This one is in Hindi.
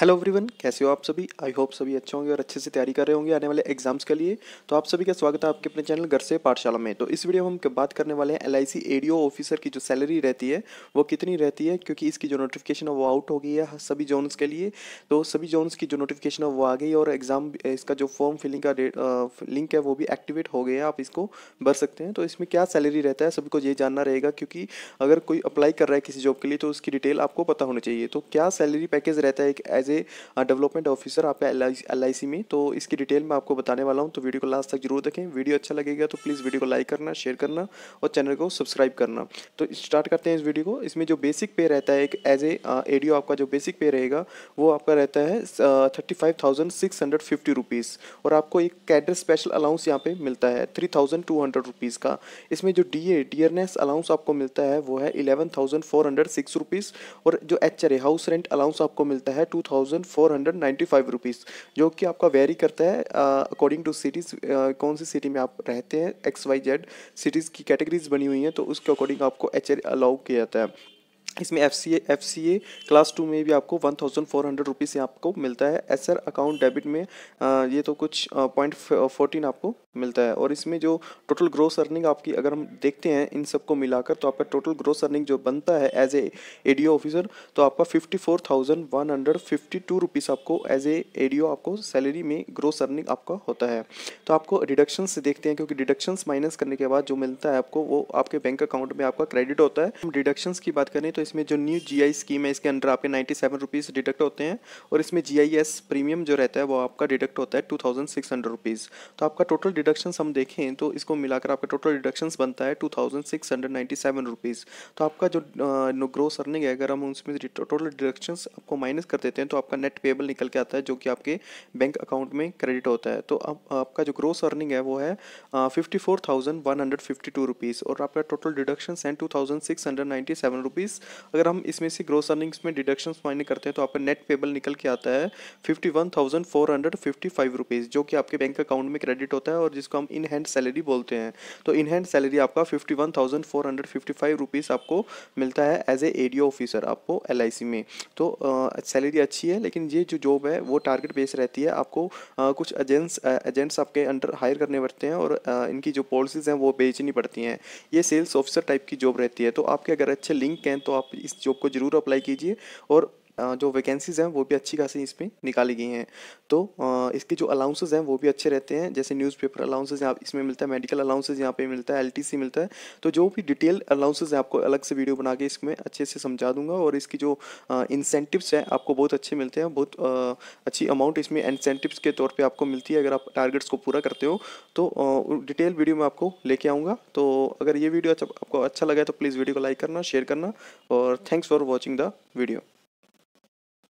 हेलो एवरीवन कैसे हो आप सभी आई होप सभी अच्छे होंगे और अच्छे से तैयारी कर रहे होंगे आने वाले एग्जाम्स के लिए तो आप सभी का स्वागत है आपके अपने चैनल घर से पाठशाला में तो इस वीडियो में हम बात करने वाले हैं एल आई ऑफिसर की जो सैलरी रहती है वो कितनी रहती है क्योंकि इसकी जो नोटिफिकेशन है वो आउट हो गई है सभी जोन्स के लिए तो सभी जोन्स की जो नोटिफिकेशन है वो आ गई और एग्जाम इसका जो फॉर्म फिलिंग का डेट लिंक है वो भी एक्टिवेट हो गया है आप इसको भर सकते हैं तो इसमें क्या सैलरी रहता है सभी को ये जानना रहेगा क्योंकि अगर कोई अप्लाई कर रहा है किसी जॉब के लिए तो उसकी डिटेल आपको पता होनी चाहिए तो क्या सैलरी पैकेज रहता है एक as as a development officer आपका एल आई में तो इसकी डिटेल मैं आपको बताने वाला हूँ तो वीडियो को लास्ट तक जरूर देखें वीडियो अच्छा लगेगा तो प्लीज़ वीडियो को लाइक करना शेयर करना और चैनल को सब्सक्राइब करना तो स्टार्ट करते हैं इस वीडियो को इसमें जो बेसिक पे रहता है एक एज ए एडीओ आपका जो बेसिक पे रहेगा वो आपका रहता है thirty five thousand six hundred fifty rupees और आपको एक कैडर स्पेशल अलाउंस यहाँ पर मिलता है three thousand two hundred rupees का इसमें जो डी ए डियरनेस अलाउंस आपको मिलता है वो है eleven thousand four hundred six rupees और जो H R A house rent allowance आपको मिलता है two thousand four hundred ninety five rupees जो कि आपका वेरी करता है अकॉर्डिंग टू सिटीज़ कौन सी सिटी में आप रहते हैं एक्स वाई जेड सिटीज़ की कैटेगरीज बनी हुई हैं तो उसके अकॉर्डिंग आपको एच अलाउ किया जाता है इसमें F C F C A class two में भी आपको one thousand four hundred rupees आपको मिलता है एस आर अकाउंट डेबिट में आ, ये तो कुछ पॉइंट फोर्टीन आपको मिलता है और इसमें जो टोटल ग्रोस अर्निंग आपकी अगर हम देखते हैं इन सबको मिलाकर तो आपका टोटल ग्रोस अर्निंग जो बनता है as A A D O officer तो आपका fifty four thousand one hundred fifty two rupees आपको as A A D O आपको सैलरी में ग्रोस अर्निंग आपका होता है तो आपको डिडक्शन से देखते हैं क्योंकि डिडक्शंस माइनस करने के बाद जो मिलता है आपको वो आपके बैंक अकाउंट में आपका क्रेडिट होता है हम डिडक्शंस की बात करें तो इसमें जो न्यू जीआई स्कीम है इसके अंडर आपके नाइन्टी सेवन रुपीज़ डिडक्ट होते हैं और इसमें जीआईएस प्रीमियम जो रहता है वो आपका डिडक्ट होता है two thousand six hundred rupees तो आपका टोटल डिडक्शन हम देखें तो इसको मिलाकर आपका टोटल डिडक्शन बनता है two thousand six hundred ninety seven rupees तो आपका जो ग्रोस अर्निंग है अगर हम उसमें टोटल डिडक्शन आपको माइनस कर देते हैं तो आपका नेट पेबल निकल के आता है जो कि आपके बैंक अकाउंट में क्रेडिट होता है तो अब आपका जो ग्रोस अर्निंग है वो है fifty four thousand one hundred fifty two rupees और आपका टोटल डिडक्शन है two thousand six hundred ninety seven rupees अगर हम इसमें से ग्रोस अर्निंग्स में डिडक्शन माइन करते हैं तो आपका नेट पेबल निकल के आता है fifty one thousand four hundred fifty five rupees जो कि आपके बैंक अकाउंट में क्रेडिट होता है और जिसको हम इन हैंड सैलरी बोलते हैं तो इन हैंड सैलरी आपका fifty one thousand four hundred fifty five rupees आपको मिलता है एज ए एडियो ऑफिसर आपको एल में तो सैलरी अच्छी है लेकिन ये जो जॉब है वो टारगेट बेस रहती है आपको आ, कुछ एजेंट्स एजेंट्स आपके अंडर हायर करने पड़ते हैं और आ, इनकी जो पॉलिसीज़ हैं वो बेचनी पड़ती हैं ये सेल्स ऑफिसर टाइप की जॉब रहती है तो आपके अगर अच्छे लिंक हैं तो आप इस जॉब को ज़रूर अप्लाई कीजिए और जो वैकेंसीज़ हैं वो भी अच्छी खासी इसमें निकाली गई हैं तो इसके जो अलाउंसेज हैं वो भी अच्छे रहते हैं जैसे न्यूज़पेपर अलाउंसेज यहाँ इसमें मिलता है मेडिकल अलाउंसेज यहाँ पे मिलता है एलटीसी मिलता है तो जो भी डिटेल अलाउंसेज हैं आपको अलग से वीडियो बना के इसमें अच्छे से समझा दूंगा और इसकी जो इंसेंटिव्स हैं आपको बहुत अच्छे मिलते हैं बहुत अच्छी अमाउंट इसमें इंसेंटिव्स के तौर पर आपको मिलती है अगर आप टारगेट्स को पूरा करते हो तो डिटेल वीडियो में आपको लेके आऊँगा तो अगर ये वीडियो अच्छा, आपको अच्छा लगा तो प्लीज़ वीडियो को लाइक करना शेयर करना और thanks for watching the video